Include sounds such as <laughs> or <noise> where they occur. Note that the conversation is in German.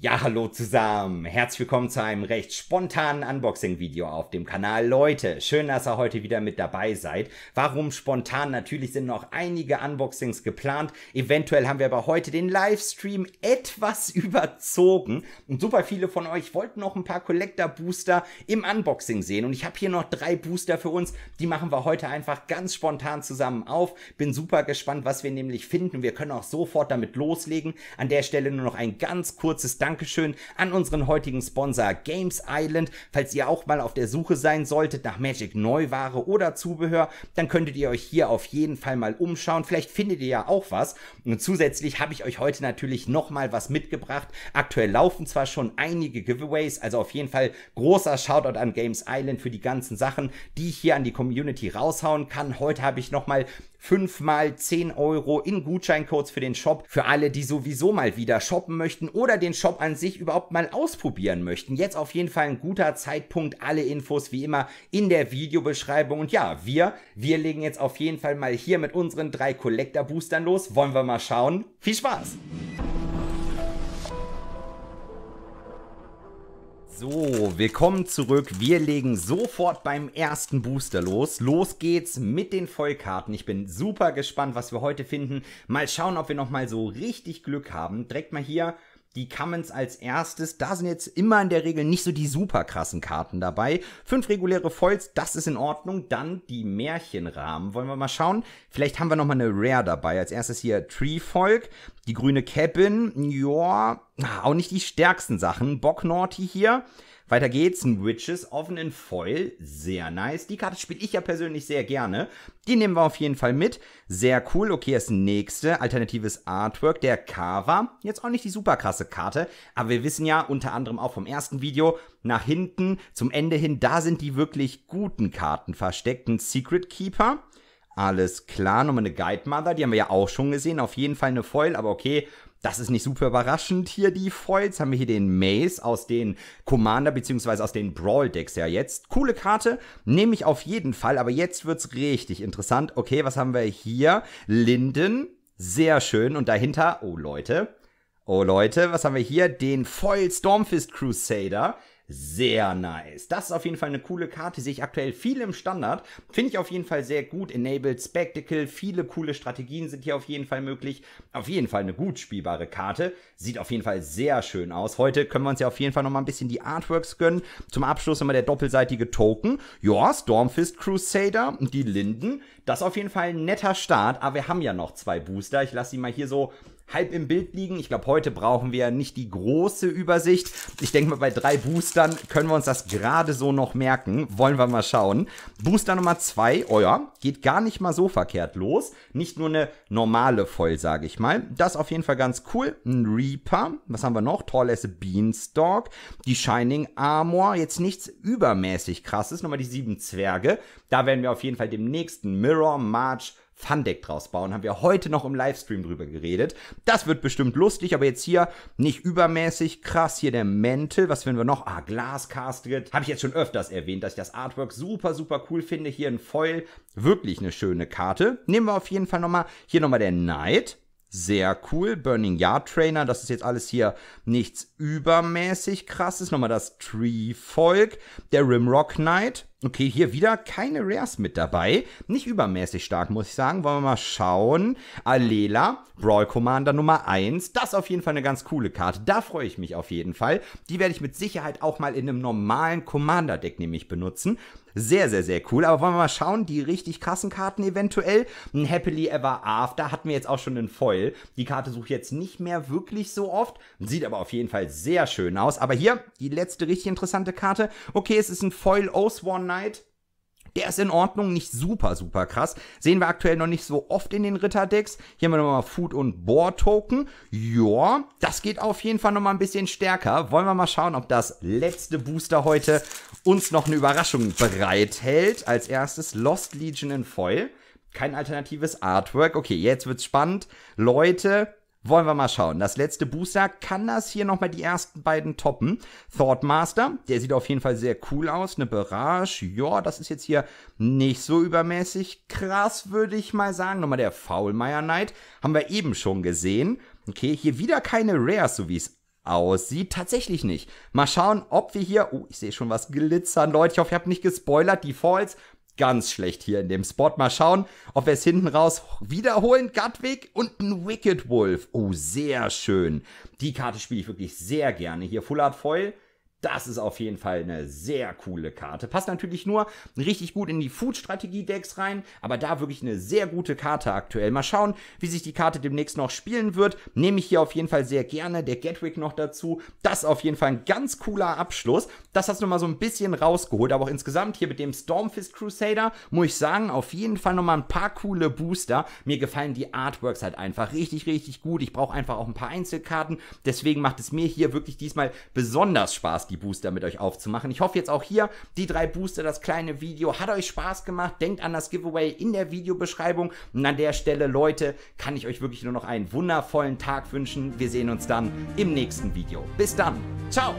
Ja, hallo zusammen. Herzlich willkommen zu einem recht spontanen Unboxing-Video auf dem Kanal. Leute, schön, dass ihr heute wieder mit dabei seid. Warum spontan? Natürlich sind noch einige Unboxings geplant. Eventuell haben wir aber heute den Livestream etwas <laughs> überzogen. Und super viele von euch wollten noch ein paar Collector-Booster im Unboxing sehen. Und ich habe hier noch drei Booster für uns. Die machen wir heute einfach ganz spontan zusammen auf. Bin super gespannt, was wir nämlich finden. Wir können auch sofort damit loslegen. An der Stelle nur noch ein ganz kurzes Dankeschön. Dankeschön an unseren heutigen Sponsor Games Island. Falls ihr auch mal auf der Suche sein solltet nach Magic Neuware oder Zubehör, dann könntet ihr euch hier auf jeden Fall mal umschauen. Vielleicht findet ihr ja auch was. Und zusätzlich habe ich euch heute natürlich nochmal was mitgebracht. Aktuell laufen zwar schon einige Giveaways, also auf jeden Fall großer Shoutout an Games Island für die ganzen Sachen, die ich hier an die Community raushauen kann. Heute habe ich nochmal fünfmal zehn Euro in Gutscheincodes für den Shop. Für alle, die sowieso mal wieder shoppen möchten oder den Shop an sich überhaupt mal ausprobieren möchten. Jetzt auf jeden Fall ein guter Zeitpunkt. Alle Infos wie immer in der Videobeschreibung. Und ja, wir, wir legen jetzt auf jeden Fall mal hier mit unseren drei Collector Boostern los. Wollen wir mal schauen? Viel Spaß! So, willkommen zurück. Wir legen sofort beim ersten Booster los. Los geht's mit den Vollkarten. Ich bin super gespannt, was wir heute finden. Mal schauen, ob wir nochmal so richtig Glück haben. Direkt mal hier die Commons als erstes. Da sind jetzt immer in der Regel nicht so die super krassen Karten dabei. Fünf reguläre Foils, das ist in Ordnung. Dann die Märchenrahmen. Wollen wir mal schauen. Vielleicht haben wir nochmal eine Rare dabei. Als erstes hier Tree Folk, die grüne Cabin, ja, auch nicht die stärksten Sachen. Bocknorty hier. Weiter geht's. Ein Witches, offenen Foil. Sehr nice. Die Karte spiele ich ja persönlich sehr gerne. Die nehmen wir auf jeden Fall mit. Sehr cool. Okay, das nächste. Alternatives Artwork. Der Carver. Jetzt auch nicht die super krasse Karte. Aber wir wissen ja unter anderem auch vom ersten Video, nach hinten, zum Ende hin, da sind die wirklich guten Karten versteckt. Ein Secret Keeper. Alles klar. Nochmal eine Guide Mother. Die haben wir ja auch schon gesehen. Auf jeden Fall eine Foil. Aber okay, das ist nicht super überraschend hier, die Foils. Haben wir hier den Maze aus den Commander- bzw. aus den Brawl-Decks ja jetzt. Coole Karte, nehme ich auf jeden Fall, aber jetzt wird's richtig interessant. Okay, was haben wir hier? Linden, sehr schön. Und dahinter, oh Leute, oh Leute, was haben wir hier? Den Foil Stormfist Crusader. Sehr nice. Das ist auf jeden Fall eine coole Karte, sehe ich aktuell viel im Standard. Finde ich auf jeden Fall sehr gut. Enabled Spectacle, viele coole Strategien sind hier auf jeden Fall möglich. Auf jeden Fall eine gut spielbare Karte. Sieht auf jeden Fall sehr schön aus. Heute können wir uns ja auf jeden Fall nochmal ein bisschen die Artworks gönnen. Zum Abschluss immer der doppelseitige Token. Ja, Stormfist Crusader und die Linden. Das ist auf jeden Fall ein netter Start, aber wir haben ja noch zwei Booster. Ich lasse sie mal hier so halb im Bild liegen. Ich glaube, heute brauchen wir nicht die große Übersicht. Ich denke mal, bei drei Boostern Boostern können wir uns das gerade so noch merken. Wollen wir mal schauen. Booster Nummer 2, euer, oh ja, geht gar nicht mal so verkehrt los. Nicht nur eine normale Voll, sage ich mal. Das auf jeden Fall ganz cool. Ein Reaper. Was haben wir noch? Tolles Beanstalk. Die Shining Armor. Jetzt nichts übermäßig krasses. Nochmal die sieben Zwerge. Da werden wir auf jeden Fall dem nächsten Mirror March Fundeck draus bauen. Haben wir heute noch im Livestream drüber geredet. Das wird bestimmt lustig, aber jetzt hier nicht übermäßig krass. Hier der Mantel. Was finden wir noch? Ah, Glascastet. Habe ich jetzt schon öfters erwähnt, dass ich das Artwork super, super cool finde. Hier ein Foil. Wirklich eine schöne Karte. Nehmen wir auf jeden Fall nochmal. Hier nochmal der Knight sehr cool. Burning Yard Trainer, das ist jetzt alles hier nichts übermäßig krasses. Nochmal das Tree Folk, der Rimrock Knight. Okay, hier wieder keine Rares mit dabei. Nicht übermäßig stark, muss ich sagen. Wollen wir mal schauen. Alela, Brawl Commander Nummer 1. Das ist auf jeden Fall eine ganz coole Karte. Da freue ich mich auf jeden Fall. Die werde ich mit Sicherheit auch mal in einem normalen Commander-Deck nämlich benutzen. Sehr, sehr, sehr cool. Aber wollen wir mal schauen, die richtig krassen Karten eventuell. Ein Happily Ever After hatten wir jetzt auch schon einen Foil. Die Karte suche ich jetzt nicht mehr wirklich so oft. Sieht aber auf jeden Fall sehr schön aus. Aber hier die letzte richtig interessante Karte. Okay, es ist ein Foil Oathsworn Knight. Der ist in Ordnung, nicht super, super krass. Sehen wir aktuell noch nicht so oft in den Ritterdecks. Hier haben wir nochmal Food- und Boar token Joa, das geht auf jeden Fall nochmal ein bisschen stärker. Wollen wir mal schauen, ob das letzte Booster heute uns noch eine Überraschung bereithält. Als erstes Lost Legion in Foil. Kein alternatives Artwork. Okay, jetzt wird's spannend. Leute, wollen wir mal schauen. Das letzte Booster, kann das hier nochmal die ersten beiden toppen? Thoughtmaster, der sieht auf jeden Fall sehr cool aus. Eine Barrage, ja, das ist jetzt hier nicht so übermäßig krass, würde ich mal sagen. Nochmal der Faulmeier Knight, haben wir eben schon gesehen. Okay, hier wieder keine Rares, so wie es aussieht. Tatsächlich nicht. Mal schauen, ob wir hier... Oh, ich sehe schon was glitzern, Leute. Ich hoffe, ich habe nicht gespoilert. Die Falls ganz schlecht hier in dem Spot. Mal schauen, ob wir es hinten raus wiederholen. Gatwick und ein Wicked Wolf. Oh, sehr schön. Die Karte spiele ich wirklich sehr gerne. Hier Fullard Foil das ist auf jeden Fall eine sehr coole Karte. Passt natürlich nur richtig gut in die Food-Strategie-Decks rein, aber da wirklich eine sehr gute Karte aktuell. Mal schauen, wie sich die Karte demnächst noch spielen wird. Nehme ich hier auf jeden Fall sehr gerne. Der Gatwick noch dazu. Das ist auf jeden Fall ein ganz cooler Abschluss. Das hast du mal so ein bisschen rausgeholt, aber auch insgesamt hier mit dem Stormfist Crusader, muss ich sagen, auf jeden Fall nochmal ein paar coole Booster. Mir gefallen die Artworks halt einfach richtig, richtig gut. Ich brauche einfach auch ein paar Einzelkarten. Deswegen macht es mir hier wirklich diesmal besonders Spaß die Booster mit euch aufzumachen. Ich hoffe jetzt auch hier, die drei Booster, das kleine Video, hat euch Spaß gemacht. Denkt an das Giveaway in der Videobeschreibung. Und an der Stelle, Leute, kann ich euch wirklich nur noch einen wundervollen Tag wünschen. Wir sehen uns dann im nächsten Video. Bis dann. Ciao.